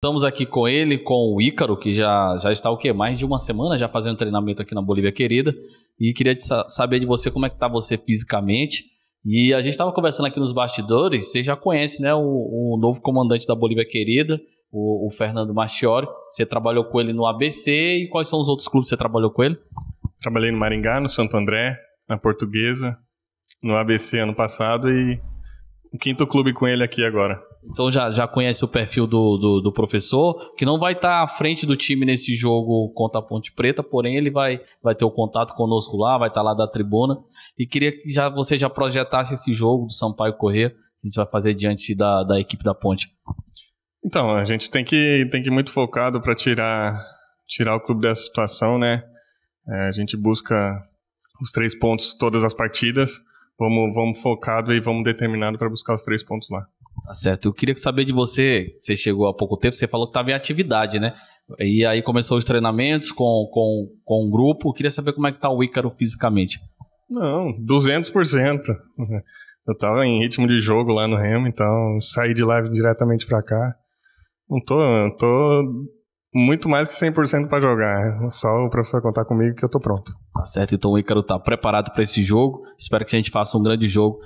Estamos aqui com ele, com o Ícaro, que já, já está o quê? Mais de uma semana já fazendo treinamento aqui na Bolívia Querida. E queria saber de você como é que está você fisicamente. E a gente estava conversando aqui nos bastidores, você já conhece né, o, o novo comandante da Bolívia Querida, o, o, Fernando Machiori. Você trabalhou com ele no ABC e quais são os outros clubes que você trabalhou com ele? Trabalhei no Maringá, no Santo André, na Portuguesa, no ABC ano passado e o quinto clube com ele aqui agora. Então já, já conhece o perfil do, do, do professor, que não vai estar tá à frente do time nesse jogo contra a Ponte Preta, porém ele vai, vai ter o contato conosco lá, vai estar tá lá da tribuna. E queria que já, você já projetasse esse jogo do Sampaio Correr, que a gente vai fazer diante da, da equipe da Ponte. Então, a gente tem que, tem que ir muito focado para tirar, tirar o clube dessa situação, né? É, a gente busca os três pontos todas as partidas. Vamos, vamos focado e vamos determinado para buscar os três pontos lá. Tá certo. Eu queria saber de você, você chegou há pouco tempo, você falou que estava em atividade, né? E aí começou os treinamentos com, com, com um grupo. Eu queria saber como é que tá o Ícaro fisicamente. Não, 200%. Eu estava em ritmo de jogo lá no Remo, então saí de lá diretamente para cá. Não tô, tô muito mais que 100% para jogar. Só o professor contar comigo que eu tô pronto. Tá certo, então o Ícaro tá preparado para esse jogo. Espero que a gente faça um grande jogo.